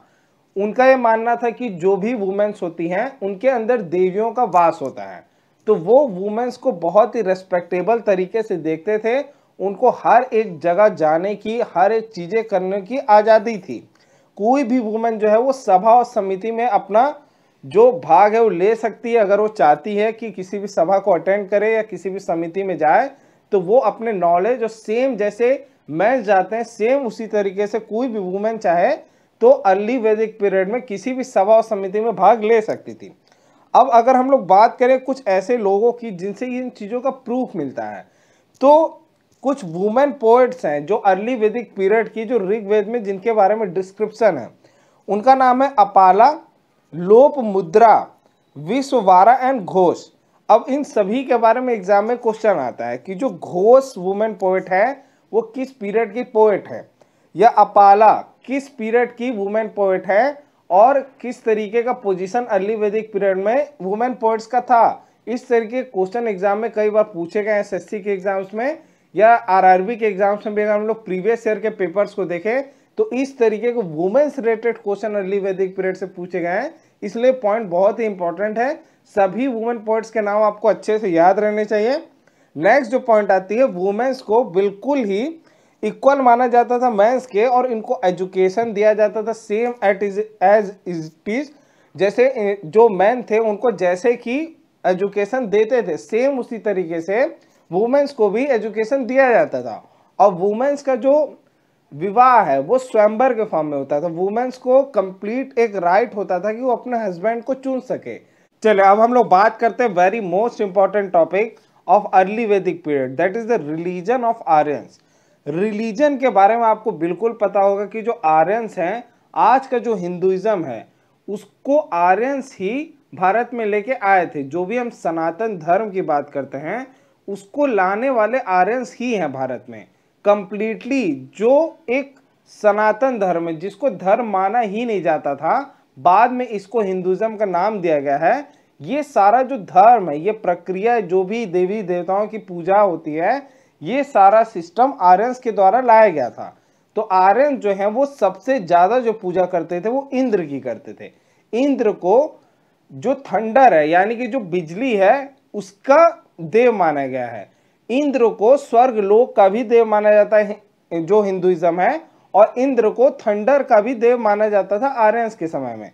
उनका यह मानना था कि जो भी वुमेंस होती हैं उनके अंदर देवियों का वास होता है तो वो वुमेंस को बहुत ही रेस्पेक्टेबल तरीके से देखते थे उनको हर एक जगह जाने की हर एक चीज़ें करने की आज़ादी थी कोई भी वुमेन जो है वो सभा और समिति में अपना जो भाग है वो ले सकती है अगर वो चाहती है कि किसी भी सभा को अटेंड करे या किसी भी समिति में जाए तो वो अपने नॉलेज और सेम जैसे मैं जाते हैं सेम उसी तरीके से कोई भी वुमेन चाहे तो अर्ली वैदिक पीरियड में किसी भी सभा और समिति में भाग ले सकती थी अब अगर हम लोग बात करें कुछ ऐसे लोगों की जिनसे इन चीज़ों का प्रूफ मिलता है तो कुछ वुमेन पोइट्स हैं जो अर्ली वैदिक पीरियड की जो ऋग्वेद में जिनके बारे में डिस्क्रिप्शन है उनका नाम है अपाला लोप मुद्रा विश्ववारा एंड घोष अब इन सभी के बारे में एग्जाम में क्वेश्चन आता है कि जो घोष वुमेन पोएट है वो किस पीरियड की पोएट है या अपाला किस पीरियड की वुमेन पोएट है और किस तरीके का पोजीशन अर्ली वैदिक पीरियड में वुमेन पोएट्स का था इस तरीके क्वेश्चन एग्जाम में कई बार पूछे गए एसएससी के एग्जाम्स में या आरआरबी के एग्जाम्स में भी अगर हम लोग प्रीवियस ईयर के पेपर्स को देखें तो इस तरीके के women's related question early Vedic period से पूछे गए हैं इसलिए पॉइंट बहुत ही इंपॉर्टेंट है सभी वुमेन पॉइंट्स के नाम आपको अच्छे से याद रहने चाहिए नेक्स्ट जो पॉइंट आती है वुमेन्स को बिल्कुल ही इक्वल माना जाता था मैंस के और इनको एजुकेशन दिया जाता था same at is as is is जैसे जो मैन थे उनको जैसे कि एजुकेशन देते थे सेम उसी तरीके से वुमेन्स को भी एजुकेशन दिया जाता था और वुमेन्स का जो विवाह है वो स्वयंवर के फॉर्म में होता था वुमेन्स तो को कंप्लीट एक राइट होता था कि वो अपने हस्बैंड को चुन सके चले अब हम लोग बात करते हैं very most important topic of early Vedic period that is the religion of Aryans religion के बारे में आपको बिल्कुल पता होगा कि जो आर्यंस हैं आज का जो हिंदुइज़्म है उसको आर्यंस ही भारत में लेके आए थे जो भी हम सनातन धर्म की बात करते हैं उसको लाने वाले आर्यंस ही हैं भारत में कंप्लीटली जो एक सनातन धर्म जिसको धर्म माना ही नहीं जाता था बाद में इसको हिंदुज़्म का नाम दिया गया है ये सारा जो धर्म है ये प्रक्रिया जो भी देवी देवताओं की पूजा होती है ये सारा सिस्टम आर्यस के द्वारा लाया गया था तो आर्यन जो है वो सबसे ज़्यादा जो पूजा करते थे वो इंद्र की करते थे इंद्र को जो थंडर है यानी कि जो बिजली है उसका देव माना गया है इंद्र को स्वर्ग लोक का भी देव माना जाता है जो हिंदुइज्म है और इंद्र को थंडर का भी देव माना जाता था आर्यंस के समय में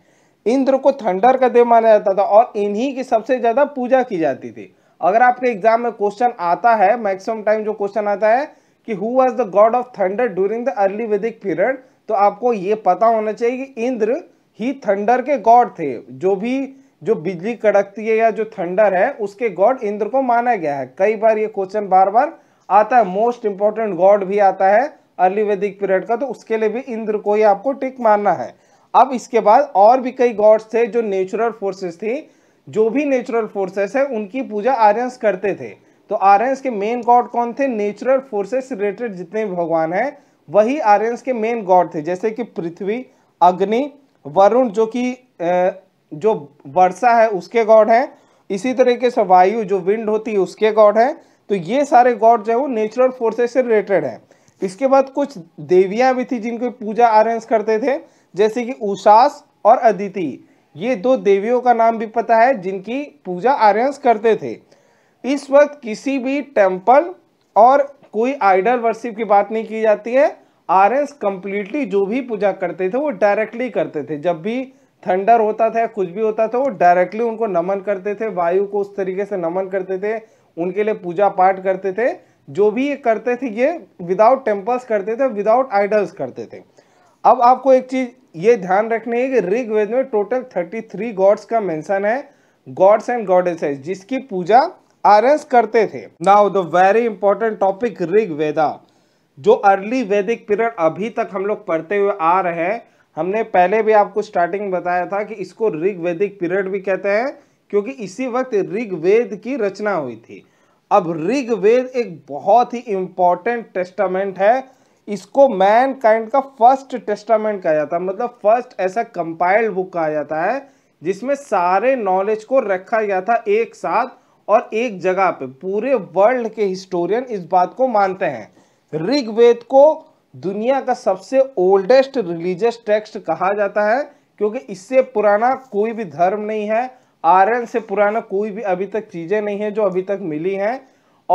इंद्र को थंडर का देव माना जाता था और इन्हीं की सबसे ज़्यादा पूजा की जाती थी अगर आपके एग्जाम में क्वेश्चन आता है मैक्सिमम टाइम जो क्वेश्चन आता है कि who was the god of thunder during the early Vedic period तो आपको ये पता होना चाहिए कि इंद्र ही थंडर के गॉड थे जो भी जो बिजली कड़कती है या जो थंडर है उसके गॉड इंद्र को माना गया है कई बार ये क्वेश्चन बार बार आता है मोस्ट इंपॉर्टेंट गॉड भी आता है अर्ली वैदिक पीरियड का तो उसके लिए भी इंद्र को ही आपको टिक मानना है अब इसके बाद और भी कई गॉड्स थे जो नेचुरल फोर्सेस थी जो भी नेचुरल फोर्सेस है उनकी पूजा आर्यंस करते थे तो आर्यंस के मेन गॉड कौन थे नेचुरल फोर्सेस रिलेटेड जितने भी भगवान हैं वही आर्यंस के मेन गॉड थे जैसे कि पृथ्वी अग्नि वरुण जो कि जो वर्षा है उसके गॉड है इसी तरीके से वायु जो विंड होती है उसके गॉड है तो ये सारे गॉड जो है वो नेचुरल फोर्सेस से रिलेटेड है इसके बाद कुछ देवियाँ भी थी जिनकी पूजा अरेंज करते थे जैसे कि उषास और अदिति ये दो देवियों का नाम भी पता है जिनकी पूजा अरेंज करते थे इस वक्त किसी भी टेम्पल और कोई आइडल वर्शिप की बात नहीं की जाती है आर्यंस कंप्लीटली जो भी पूजा करते थे वो डायरेक्टली करते थे जब भी थंडर होता था कुछ भी होता था वो डायरेक्टली उनको नमन करते थे वायु को उस तरीके से नमन करते थे उनके लिए पूजा पाठ करते थे जो भी ये करते थे ये विदाउट टेम्पल्स करते थे विदाउट आइडल्स करते थे अब आपको एक चीज़ ये ध्यान रखनी है कि ऋग्वेद में टोटल थर्टी थ्री गॉड्स का मेंशन है गॉड्स एंड गॉडेस जिसकी पूजा आर्यस करते थे now the very important topic Rig Veda जो अर्ली वैदिक पीरियड अभी तक हम लोग पढ़ते हुए आ रहे हैं हमने पहले भी आपको स्टार्टिंग बताया था कि इसको ऋग वैदिक पीरियड भी कहते हैं क्योंकि इसी वक्त ऋग वेद की रचना हुई थी अब ऋग वेद एक बहुत ही इम्पॉर्टेंट टेस्टामेंट है इसको मैन काइंड का फर्स्ट टेस्टामेंट कहा जाता है मतलब फर्स्ट ऐसा कंपाइल्ड बुक कहा जाता है जिसमें सारे नॉलेज को रखा गया था एक साथ और एक जगह पे पूरे वर्ल्ड के हिस्टोरियन इस बात को मानते हैं ऋग्वेद को दुनिया का सबसे ओल्डेस्ट रिलीजियस टेक्स्ट कहा जाता है क्योंकि इससे पुराना कोई भी धर्म नहीं है आर्यन से पुराना कोई भी अभी तक चीज़ें नहीं है जो अभी तक मिली हैं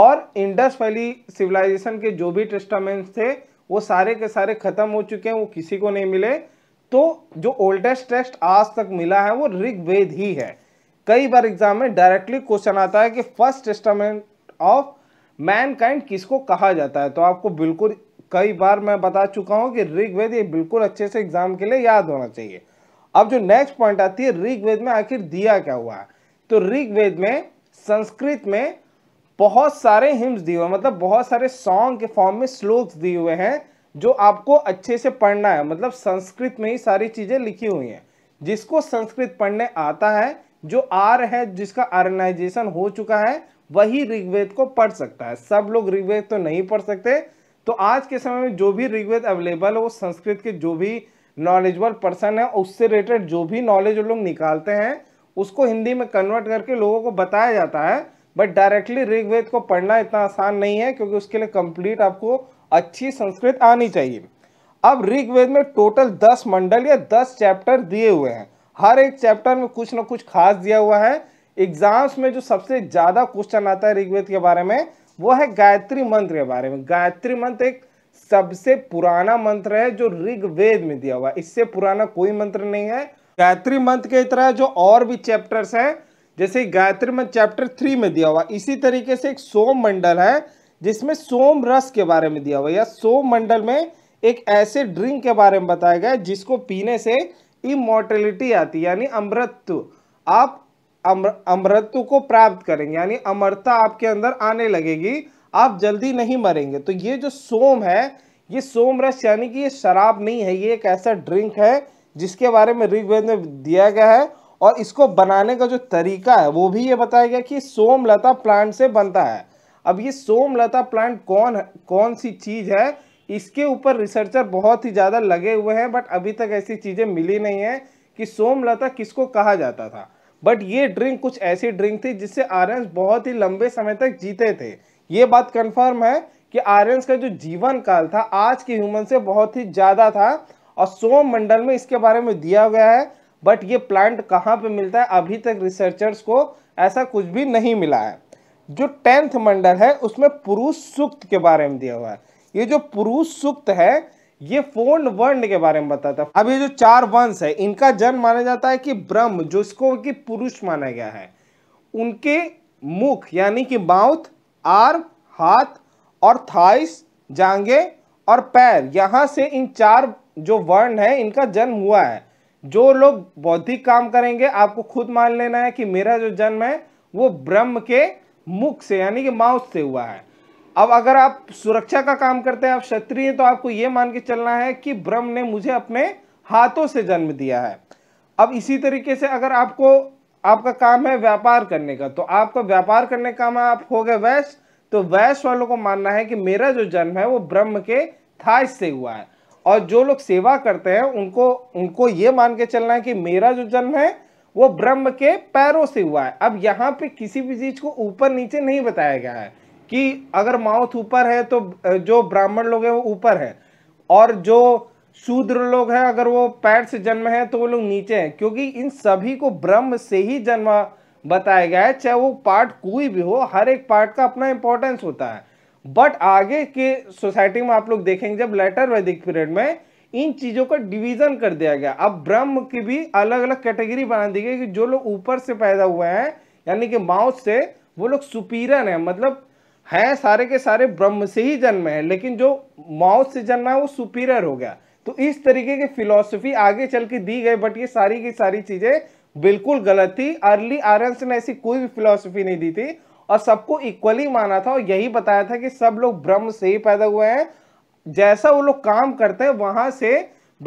और इंडस वैली सिविलाइजेशन के जो भी टेस्टामेंट थे वो सारे के सारे ख़त्म हो चुके हैं वो किसी को नहीं मिले तो जो ओल्डेस्ट टेक्स्ट आज तक मिला है वो ऋग्वेद ही है कई बार एग्जाम में डायरेक्टली क्वेश्चन आता है कि फर्स्ट टेस्टामेंट ऑफ मैनकाइंड किसको कहा जाता है तो आपको बिल्कुल कई बार मैं बता चुका हूँ कि ऋग्वेद ये बिल्कुल अच्छे से एग्जाम के लिए याद होना चाहिए अब जो नेक्स्ट पॉइंट आती है ऋग्वेद में आखिर दिया क्या हुआ है तो ऋग्वेद में संस्कृत में बहुत सारे हिम्स दिए हुए मतलब बहुत सारे सॉन्ग के फॉर्म में श्लोक्स दिए हुए हैं जो आपको अच्छे से पढ़ना है मतलब संस्कृत में ही सारी चीज़ें लिखी हुई हैं जिसको संस्कृत पढ़ने आता है जो आर है जिसका आर्गेनाइजेशन हो चुका है वही ऋग्वेद को पढ़ सकता है सब लोग ऋग्वेद तो नहीं पढ़ सकते तो आज के समय में जो भी ऋग्वेद अवेलेबल है वो संस्कृत के जो भी नॉलेजबल पर्सन है उससे रिलेटेड जो भी नॉलेज वो लोग निकालते हैं उसको हिंदी में कन्वर्ट करके लोगों को बताया जाता है बट डायरेक्टली ऋग्वेद को पढ़ना इतना आसान नहीं है क्योंकि उसके लिए कंप्लीट आपको अच्छी संस्कृत आनी चाहिए अब ऋग्वेद में टोटल दस मंडल या दस चैप्टर दिए हुए हैं हर एक चैप्टर में कुछ ना कुछ खास दिया हुआ है एग्जाम्स में जो सबसे ज़्यादा क्वेश्चन आता है ऋग्वेद के बारे में वो है गायत्री मंत्र के बारे में गायत्री मंत्र एक सबसे पुराना मंत्र है जो ऋग्वेद में दिया हुआ इससे पुराना कोई मंत्र नहीं है गायत्री मंत्र के तरह जो और भी चैप्टर्स हैं जैसे गायत्री मंत्र चैप्टर थ्री में दिया हुआ इसी तरीके से एक सोम मंडल है जिसमें सोम रस के बारे में दिया हुआ या सोम मंडल में एक ऐसे ड्रिंक के बारे में बताया गया जिसको पीने से इमोर्टेलिटी आती है यानी अमृत आप अमर अमृत्व को प्राप्त करेंगे यानी अमरता आपके अंदर आने लगेगी आप जल्दी नहीं मरेंगे तो ये जो सोम है ये सोम रस यानी कि ये शराब नहीं है ये एक ऐसा ड्रिंक है जिसके बारे में ऋग्वेद में दिया गया है और इसको बनाने का जो तरीका है वो भी ये बताया गया कि सोमलता प्लांट से बनता है अब ये सोमलता प्लांट कौन कौन सी चीज़ है इसके ऊपर रिसर्चर बहुत ही ज़्यादा लगे हुए हैं बट अभी तक ऐसी चीज़ें मिली नहीं है कि सोमलता किसको कहा जाता था बट ये ड्रिंक कुछ ऐसी ड्रिंक थी जिससे आर्यन बहुत ही लंबे समय तक जीते थे ये बात कंफर्म है कि आर्यंस का जो जीवन काल था आज के ह्यूमन से बहुत ही ज़्यादा था और सोम मंडल में इसके बारे में दिया गया है बट ये प्लांट कहाँ पे मिलता है अभी तक रिसर्चर्स को ऐसा कुछ भी नहीं मिला है जो टेंथ मंडल है उसमें पुरुष सूक्त के बारे में दिया हुआ है ये जो पुरुष सूक्त है ये फोन वर्ण के बारे में बताता है अब ये जो चार वंश है इनका जन्म माना जाता है कि ब्रह्म जो इसको कि पुरुष माना गया है उनके मुख यानी कि माउथ आर्म हाथ और थाइस जांगे और पैर यहाँ से इन चार जो वर्ण है इनका जन्म हुआ है जो लोग बौद्धिक काम करेंगे आपको खुद मान लेना है कि मेरा जो जन्म है वो ब्रह्म के मुख से यानी कि माउथ से हुआ है अब अगर आप सुरक्षा का काम करते हैं आप क्षत्रिय हैं तो आपको ये मान के चलना है कि ब्रह्म ने मुझे अपने हाथों से जन्म दिया है अब इसी तरीके से अगर आपको आपका काम है व्यापार करने का तो आपका व्यापार करने का काम आप हो गए वैश्य तो वैश्य वालों को मानना है कि मेरा जो जन्म है वो ब्रह्म के था से हुआ है और जो लोग सेवा करते हैं उनको उनको ये मान के चलना है कि मेरा जो जन्म है वो ब्रह्म के पैरों से हुआ है अब यहाँ पे किसी भी चीज को ऊपर नीचे नहीं बताया गया है कि अगर माउथ ऊपर है तो जो ब्राह्मण लोग हैं वो ऊपर हैं और जो शूद्र लोग हैं अगर वो पैर से जन्म है तो वो लोग नीचे हैं क्योंकि इन सभी को ब्रह्म से ही जन्म बताया गया है चाहे वो पार्ट कोई भी हो हर एक पार्ट का अपना इंपॉर्टेंस होता है बट आगे के सोसाइटी में आप लोग देखेंगे जब लेटर वैदिक पीरियड में इन चीज़ों का डिवीजन कर दिया गया अब ब्रह्म की भी अलग अलग कैटेगरी बना दी गई कि जो लोग ऊपर से पैदा हुए हैं यानी कि माउथ से वो लोग सुपीरियर हैं मतलब हैं सारे के सारे ब्रह्म से ही जन्म है लेकिन जो माउथ से जन्म है वो सुपीरियर हो गया तो इस तरीके की फिलॉसफी आगे चल के दी गई बट ये सारी की सारी चीज़ें बिल्कुल गलत थी अर्ली आर्यन ने ऐसी कोई भी फिलोसफी नहीं दी थी और सबको इक्वली माना था और यही बताया था कि सब लोग ब्रह्म से ही पैदा हुए हैं जैसा वो लोग काम करते हैं वहां से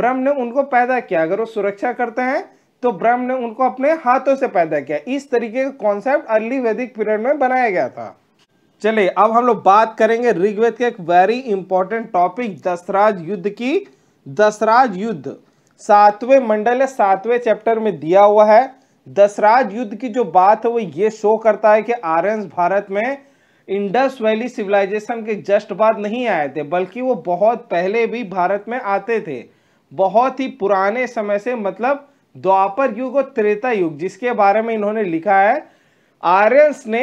ब्रह्म ने उनको पैदा किया अगर वो सुरक्षा करते हैं तो ब्रह्म ने उनको अपने हाथों से पैदा किया इस तरीके का कॉन्सेप्ट अर्ली वैदिक पीरियड में बनाया गया था चलिए अब हम लोग बात करेंगे ऋग्वेद के एक वेरी इंपॉर्टेंट टॉपिक दसराज युद्ध की दसराज युद्ध सातवें मंडल है सातवें चैप्टर में दिया हुआ है दसराज युद्ध की जो बात है वो ये शो करता है कि आर्यस भारत में इंडस वैली सिविलाइजेशन के जस्ट बाद नहीं आए थे बल्कि वो बहुत पहले भी भारत में आते थे बहुत ही पुराने समय से मतलब द्वापर युग और त्रेता युग जिसके बारे में इन्होंने लिखा है आर्यस ने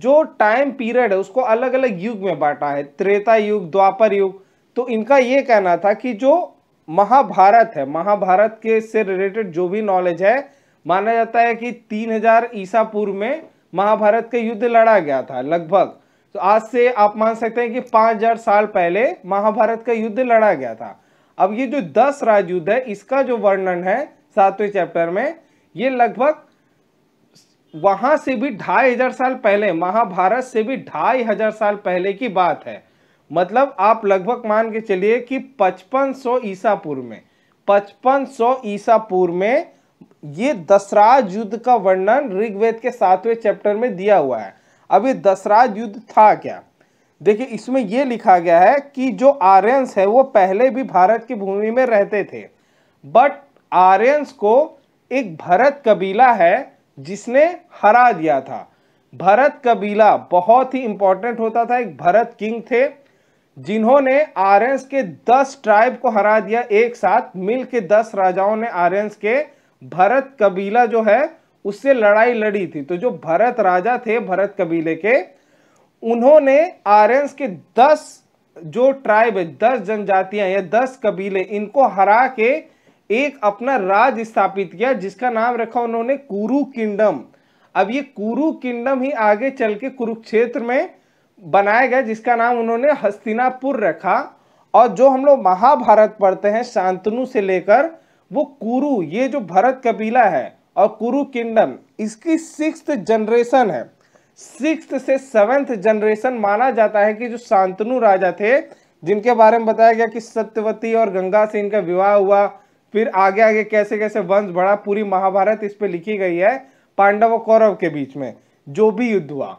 जो टाइम पीरियड है उसको अलग अलग युग में बांटा है त्रेता युग द्वापर युग तो इनका ये कहना था कि जो महाभारत है महाभारत के से रिलेटेड जो भी नॉलेज है माना जाता है कि 3000 ईसा पूर्व में महाभारत का युद्ध लड़ा गया था लगभग तो आज से आप मान सकते हैं कि 5000 साल पहले महाभारत का युद्ध लड़ा गया था अब ये जो दस राजयुद्ध है इसका जो वर्णन है सातवें चैप्टर में ये लगभग वहां से भी ढाई हजार साल पहले महाभारत से भी ढाई हजार साल पहले की बात है मतलब आप लगभग मान के चलिए कि 5500 ईसा पूर्व में 5500 ईसा पूर्व में ये दसराज युद्ध का वर्णन ऋग्वेद के सातवें चैप्टर में दिया हुआ है अब ये दसराज युद्ध था क्या देखिए इसमें यह लिखा गया है कि जो आर्यंस है वो पहले भी भारत की भूमि में रहते थे बट आर्यंस को एक भरत कबीला है जिसने हरा दिया था भरत कबीला बहुत ही इंपॉर्टेंट होता था एक भरत किंग थे जिन्होंने आर्यस के दस ट्राइब को हरा दिया एक साथ मिल के दस राजाओं ने आर्यस के भरत कबीला जो है उससे लड़ाई लड़ी थी तो जो भरत राजा थे भरत कबीले के उन्होंने आर्यस के दस जो ट्राइब है दस जनजातियां या दस कबीले इनको हरा के एक अपना राज स्थापित किया जिसका नाम रखा उन्होंने कुरु किंगडम अब ये कुरु किंगडम ही आगे चल के कुरुक्षेत्र में बनाया गया जिसका नाम उन्होंने हस्तिनापुर रखा और जो हम लोग महाभारत पढ़ते हैं शांतनु से लेकर वो कुरु ये जो भरत कबीला है और कुरु किंगडम इसकी सिक्स जनरेशन है सिक्स से सेवेंथ जनरेशन माना जाता है कि जो शांतनु राजा थे जिनके बारे में बताया गया कि सत्यवती और गंगा से इनका विवाह हुआ फिर आगे आगे कैसे कैसे वंश बढ़ा पूरी महाभारत इस पर लिखी गई है पांडव और कौरव के बीच में जो भी युद्ध हुआ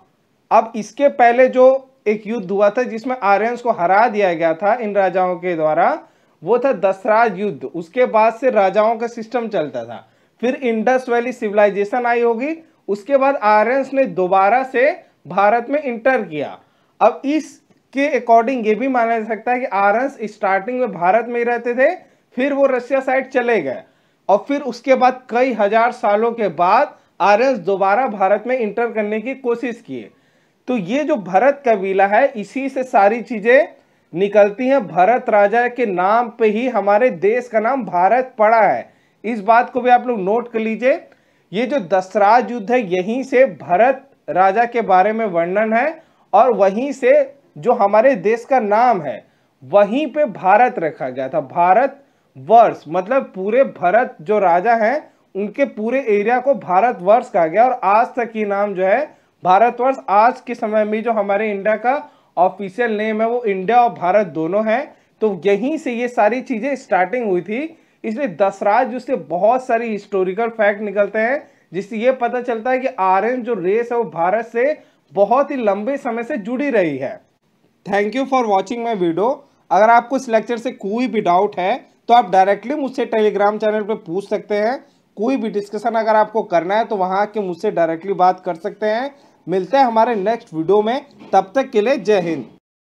अब इसके पहले जो एक युद्ध हुआ था जिसमें आर्यंस को हरा दिया गया था इन राजाओं के द्वारा वो था दसराज युद्ध उसके बाद से राजाओं का सिस्टम चलता था फिर इंडस वैली सिविलाइजेशन आई होगी उसके बाद आर्यंस ने दोबारा से भारत में इंटर किया अब इसके अकॉर्डिंग ये भी माना जा सकता है कि आर्यंस स्टार्टिंग में भारत में ही रहते थे फिर वो रशिया साइड चले गए और फिर उसके बाद कई हजार सालों के बाद एस दोबारा भारत में इंटर करने की कोशिश किए तो ये जो भरत कबीला है इसी से सारी चीज़ें निकलती हैं भरत राजा के नाम पे ही हमारे देश का नाम भारत पड़ा है इस बात को भी आप लोग नोट कर लीजिए ये जो दसराज युद्ध है यहीं से भरत राजा के बारे में वर्णन है और वहीं से जो हमारे देश का नाम है वहीं पे भारत रखा गया था भारत वर्ष मतलब पूरे भारत जो राजा हैं उनके पूरे एरिया को भारतवर्ष कहा गया और आज तक ये नाम जो है भारतवर्ष आज के समय में जो हमारे इंडिया का ऑफिशियल नेम है वो इंडिया और भारत दोनों हैं तो यहीं से ये सारी चीज़ें स्टार्टिंग हुई थी इसलिए दसराज जिससे बहुत सारी हिस्टोरिकल फैक्ट निकलते हैं जिससे ये पता चलता है कि आर्यन जो रेस है वो भारत से बहुत ही लंबे समय से जुड़ी रही है thank you for watching my video अगर आपको इस लेक्चर से कोई भी डाउट है तो आप डायरेक्टली मुझसे टेलीग्राम चैनल पर पूछ सकते हैं कोई भी डिस्कशन अगर आपको करना है तो वहाँ आके मुझसे डायरेक्टली बात कर सकते हैं मिलते हैं हमारे नेक्स्ट वीडियो में तब तक के लिए जय हिंद